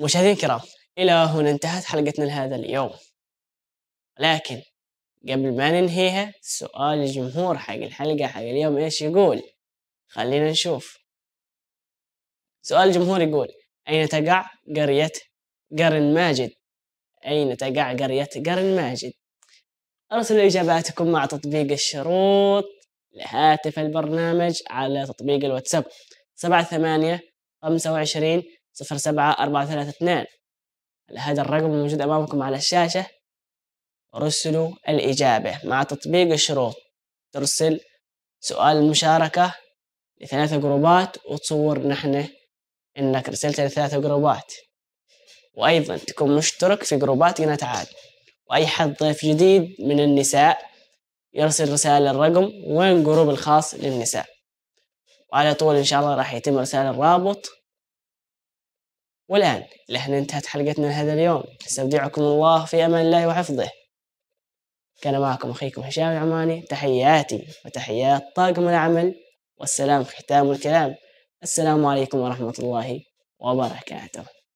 مشاهدينا الكرام إلى هنا انتهت حلقتنا لهذا اليوم لكن قبل ما ننهيها سؤال الجمهور حق الحلقة حق اليوم إيش يقول خلينا نشوف سؤال الجمهور يقول أين تقع قرية قرن ماجد أين تقع قرية قرن ماجد أرسلوا إجاباتكم مع تطبيق الشروط لهاتف البرنامج على تطبيق الواتساب سبعة ثمانية خمسة وعشرين صفر سبعة أربعة ثلاثة اثنان هذا الرقم الموجود أمامكم على الشاشة ارسلوا الإجابة مع تطبيق الشروط ترسل سؤال المشاركة لثلاثة جروبات وتصور نحن إنك رسلت لثلاثة جروبات وأيضا تكون مشترك في جروبات قناة عاد وأي حد ضيف جديد من النساء يرسل رسالة الرقم جروب الخاص للنساء وعلى طول إن شاء الله راح يتم إرسال الرابط والآن لحنا انتهت حلقتنا لهذا اليوم استودعكم الله في أمان الله وحفظه كان معكم أخيكم هشام العماني تحياتي وتحيات طاقم العمل والسلام ختام الكلام السلام عليكم ورحمة الله وبركاته